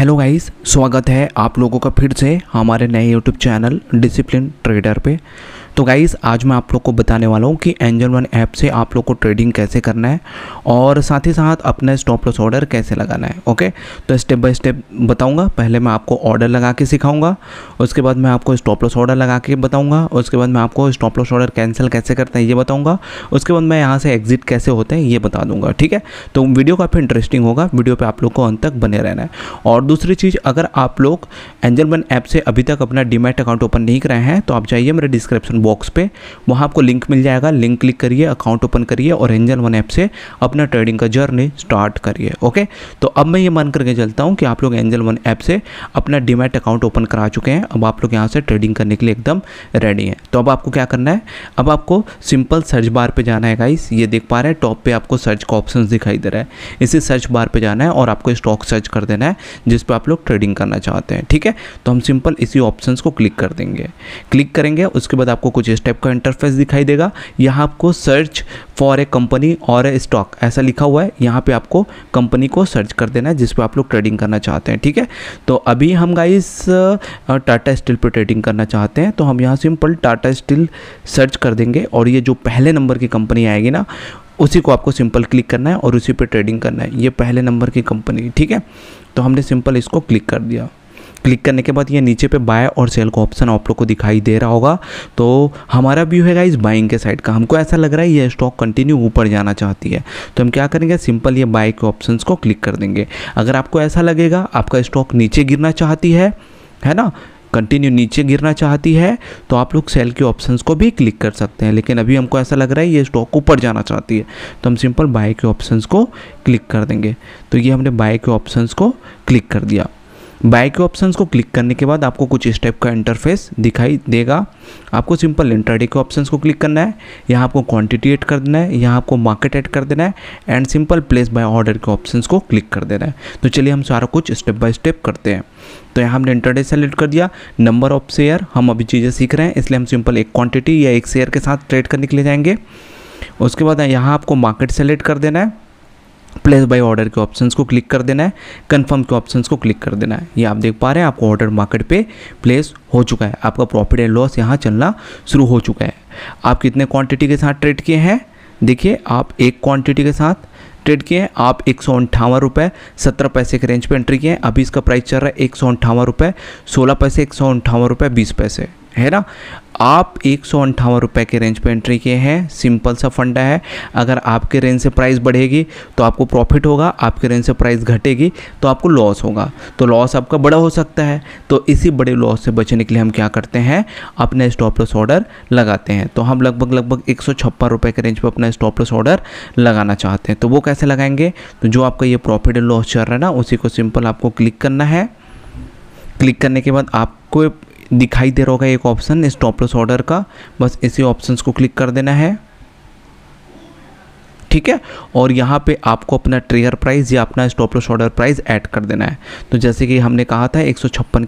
hello guys स्वागत है आप लोगों का फिर से हमारे नए यूट्यूब चैनल डिसिप्लिन ट्रेडर पे तो गाइज़ आज मैं आप लोग को बताने वाला हूँ कि एंजल वन ऐप से आप लोग को ट्रेडिंग कैसे करना है और साथ ही साथ अपना स्टॉप लॉस ऑर्डर कैसे लगाना है ओके तो स्टेप बाय स्टेप बताऊँगा पहले मैं आपको ऑर्डर लगा के सिखाऊंगा उसके बाद मैं आपको स्टॉप लॉस ऑर्डर लगा के बताऊँगा उसके बाद मैं आपको स्टॉप लॉस ऑर्डर कैंसिल कैसे करते हैं ये बताऊँगा उसके बाद मैं यहाँ से एग्जिट कैसे होते हैं ये बता दूँगा ठीक है तो वीडियो काफ़ी इंटरेस्टिंग होगा वीडियो पर आप लोग को अंत तक बने रहना है और दूसरी चीज़ अगर आप लोग एंजल वन ऐप से अभी तक अपना डीमेट अकाउंट ओपन नहीं कराए हैं तो आप जाइए मेरे डिस्क्रिप्शन बॉक्स पे वहाँ आपको लिंक मिल जाएगा लिंक क्लिक करिए अकाउंट ओपन करिए और एंजल वन ऐप से अपना ट्रेडिंग का जर्नी स्टार्ट करिए ओके तो अब मैं ये मान करके चलता हूँ कि आप लोग एंजल वन ऐप से अपना डिमेट अकाउंट ओपन करा चुके हैं अब आप लोग यहाँ से ट्रेडिंग करने के लिए एकदम रेडी हैं तो अब आपको क्या करना है अब आपको सिंपल सर्च बार पर जाना है गाइस ये देख पा रहे हैं टॉप पर आपको सर्च का ऑप्शन दिखाई दे रहा है इसी सर्च बार पर जाना है और आपको स्टॉक सर्च कर देना है जिस पर आप लोग ट्रेडिंग करना चाहते हैं ठीक है तो हम सिंपल इसी ऑप्शन को क्लिक कर देंगे क्लिक करेंगे उसके बाद आपको कुछ इस टाइप का इंटरफेस दिखाई देगा यहाँ आपको सर्च फॉर ए कंपनी और ए स्टॉक ऐसा लिखा हुआ है यहाँ पे आपको कंपनी को सर्च कर देना है जिस पर आप लोग ट्रेडिंग करना चाहते हैं ठीक है तो अभी हम गाइस टाटा स्टील पर ट्रेडिंग करना चाहते हैं तो हम यहाँ सिंपल टाटा स्टील सर्च कर देंगे और ये जो पहले नंबर की कंपनी आएगी ना उसी को आपको सिंपल क्लिक करना है और उसी पर ट्रेडिंग करना है ये पहले नंबर की कंपनी ठीक है तो हमने सिंपल इसको क्लिक कर दिया क्लिक करने के बाद ये नीचे पे बाय और सेल का ऑप्शन आप लोग को दिखाई दे रहा होगा तो हमारा व्यू है इस बाइंग के साइड का हमको ऐसा लग रहा है ये स्टॉक कंटिन्यू ऊपर जाना चाहती है तो हम क्या करेंगे सिंपल ये बाय के ऑप्शन को क्लिक कर देंगे अगर आपको ऐसा लगेगा आपका स्टॉक नीचे गिरना चाहती है है ना कंटिन्यू नीचे गिरना चाहती है तो आप लोग सेल के ऑप्शंस को भी क्लिक कर सकते हैं लेकिन अभी हमको ऐसा लग रहा है ये स्टॉक ऊपर जाना चाहती है तो हम सिंपल बाय के ऑप्शंस को क्लिक कर देंगे तो ये हमने बाय के ऑप्शंस को क्लिक कर दिया बाय के ऑप्शंस को क्लिक करने के बाद आपको कुछ स्टेप का इंटरफेस दिखाई देगा आपको सिंपल इंटरडे के ऑप्शंस को क्लिक करना है यहाँ आपको क्वांटिटी एड कर देना है यहाँ आपको मार्केट एड कर देना है and simple place buy order के ऑप्शंस को क्लिक कर देना है तो चलिए हम सारा कुछ स्टेप बाय स्टेप करते हैं तो यहाँ हमने इंटरडे सेलेक्ट कर दिया नंबर ऑफ शेयर हम अभी चीज़ें सीख रहे हैं इसलिए हम सिंपल एक क्वान्टिटी या एक शेयर के साथ ट्रेड करने के लिए जाएंगे उसके बाद यहाँ आपको मार्केट सेलेक्ट कर देना है प्लेस बाय ऑर्डर के ऑप्शंस को क्लिक कर देना है कंफर्म के ऑप्शंस को क्लिक कर देना है ये आप देख पा रहे हैं आपका ऑर्डर मार्केट पे प्लेस हो चुका है आपका प्रॉफिट एंड लॉस यहाँ चलना शुरू हो चुका है आप कितने क्वांटिटी के साथ ट्रेड किए हैं देखिए आप एक क्वांटिटी के साथ ट्रेड किए हैं आप एक सौ अंठावन रुपये सत्रह पैसे के रेंज पर एंट्री किए हैं अभी इसका प्राइस चल रहा है एक सौ अंठावन रुपये सोलह पैसे एक सौ अंठावन रुपये बीस पैसे है ना आप एक सौ अंठावन रुपये के रेंज पर एंट्री किए हैं सिंपल सा फंडा है अगर आपके रेंज से प्राइस बढ़ेगी तो आपको प्रॉफिट होगा आपके रेंज से प्राइस घटेगी तो आपको लॉस होगा तो लॉस आपका बड़ा हो सकता है तो इसी बड़े लॉस से बचने के लिए हम क्या करते हैं अपना स्टॉप लॉस ऑर्डर लगाते हैं तो हम लगभग लगभग एक सौ के रेंज पर अपना स्टॉप लॉस ऑर्डर लगाना चाहते हैं तो वो कैसे लगाएंगे तो जो आपका ये प्रॉफिट एंड लॉस चल रहा है ना उसी को सिंपल आपको क्लिक करना है क्लिक करने के बाद आपको दिखाई दे रहा होगा एक ऑप्शन स्टॉप लॉस ऑर्डर का बस इसी ऑप्शन को क्लिक कर देना है ठीक है और यहाँ पे आपको अपना ट्रेयर प्राइस या अपना stop loss order price add कर देना है तो जैसे कि हमने कहा था एक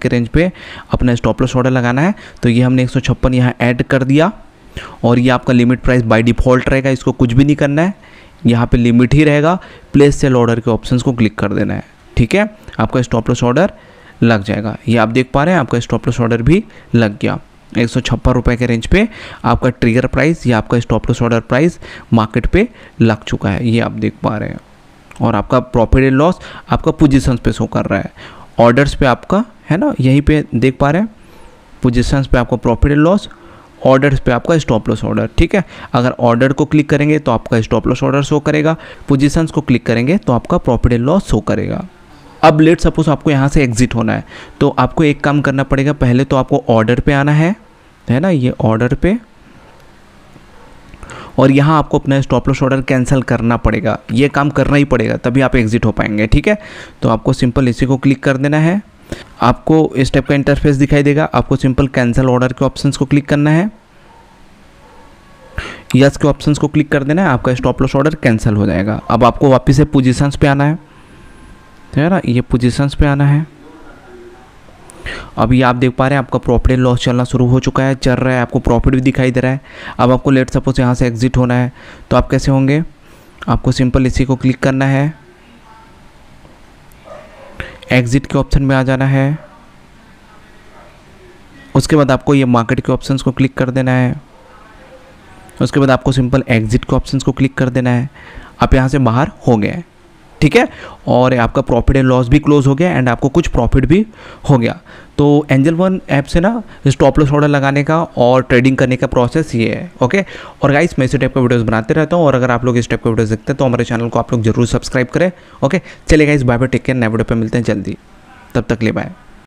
के रेंज पे अपना स्टॉप लॉस ऑर्डर लगाना है तो ये हमने एक सौ छप्पन यहाँ ऐड कर दिया और ये आपका लिमिट प्राइस बाय डिफ़ॉल्ट रहेगा इसको कुछ भी नहीं करना है यहाँ पे लिमिट ही रहेगा प्लेस सेल ऑर्डर के ऑप्शन को क्लिक कर देना है ठीक है आपका स्टॉप लॉस ऑर्डर लग जाएगा ये आप देख पा रहे हैं आपका स्टॉप लॉस ऑर्डर भी लग गया एक सौ छप्पन रुपये के रेंज पे आपका ट्रिगर प्राइस या आपका stop loss order price market पे लग चुका है ये आप देख पा रहे हैं और आपका प्रॉफिट एंड लॉस आपका पोजिशन पे शो कर रहा है ऑर्डर्स पे आपका है ना यहीं पे देख पा रहे हैं पोजिशंस पे आपका प्रॉफिट एंड लॉस ऑर्डर्स पे आपका स्टॉप लॉस ऑर्डर ठीक है अगर ऑर्डर को क्लिक करेंगे तो आपका स्टॉप लॉस ऑर्डर शो करेगा पोजिशंस को क्लिक करेंगे तो आपका प्रॉफिट एंड लॉस शो करेगा अब लेट सपोज आपको यहाँ से एग्ज़िट होना है तो आपको एक काम करना पड़ेगा पहले तो आपको ऑर्डर पे आना है है ना ये ऑर्डर पे और यहाँ आपको अपना स्टॉप लॉस ऑर्डर कैंसिल करना पड़ेगा ये काम करना ही पड़ेगा तभी आप एग्ज़िट हो पाएंगे ठीक है तो आपको सिंपल इसी को क्लिक कर देना है आपको इस टाइप का इंटरफेस दिखाई देगा आपको सिंपल कैंसिल ऑर्डर के ऑप्शंस को क्लिक करना है यस के ऑप्शंस को क्लिक कर देना है आपका स्टॉप लॉस ऑर्डर कैंसिल हो जाएगा अब आपको वापस से पोजीशंस पे आना है है तो ना ये पोजीशंस पे आना है अभी आप देख पा रहे हैं आपका प्रॉफिट लॉस चलना शुरू हो चुका है चल रहा है आपको प्रॉफिट भी दिखाई दे रहा है अब आपको लेट सपोज यहाँ से एग्जिट होना है तो आप कैसे होंगे आपको सिंपल इसी को क्लिक करना है एग्जिट के ऑप्शन में आ जाना है उसके बाद आपको ये मार्केट के ऑप्शंस को क्लिक कर देना है उसके बाद आपको सिंपल एग्जिट के ऑप्शंस को क्लिक कर देना है आप यहाँ से बाहर हो गए हैं ठीक है और आपका प्रॉफिट एंड लॉस भी क्लोज हो गया एंड आपको कुछ प्रॉफिट भी हो गया तो एंजल वन ऐप से ना स्टॉप लॉस ऑर्डर लगाने का और ट्रेडिंग करने का प्रोसेस ये है ओके और गाइस मैं इसी टाइप का वीडियोस बनाते रहता हूँ और अगर आप लोग इस टाइप का वीडियोस देखते हैं तो हमारे चैनल को आप लोग जरूर सब्सक्राइब करें ओके चले guys bye bye take care नए वीडियो पर मिलते हैं जल्दी तब तक ले बाय